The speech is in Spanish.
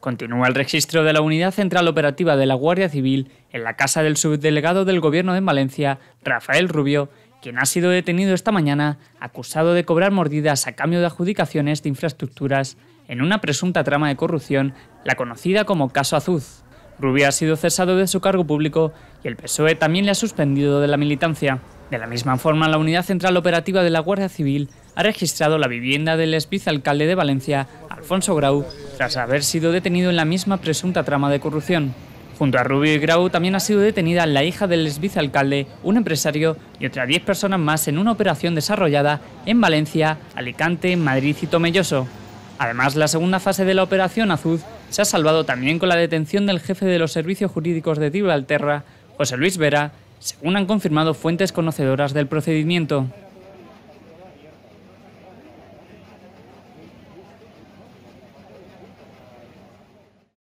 Continúa el registro de la Unidad Central Operativa de la Guardia Civil en la casa del subdelegado del Gobierno de Valencia, Rafael Rubio, quien ha sido detenido esta mañana acusado de cobrar mordidas a cambio de adjudicaciones de infraestructuras en una presunta trama de corrupción, la conocida como Caso Azuz. Rubio ha sido cesado de su cargo público y el PSOE también le ha suspendido de la militancia. De la misma forma, la Unidad Central Operativa de la Guardia Civil ha registrado la vivienda del exvicealcalde de Valencia, Alfonso Grau, tras haber sido detenido en la misma presunta trama de corrupción. Junto a Rubio y Grau también ha sido detenida la hija del exvicealcalde, un empresario y otras 10 personas más en una operación desarrollada en Valencia, Alicante, Madrid y Tomelloso. Además, la segunda fase de la operación Azud se ha salvado también con la detención del jefe de los servicios jurídicos de Tibralterra, José Luis Vera, según han confirmado fuentes conocedoras del procedimiento.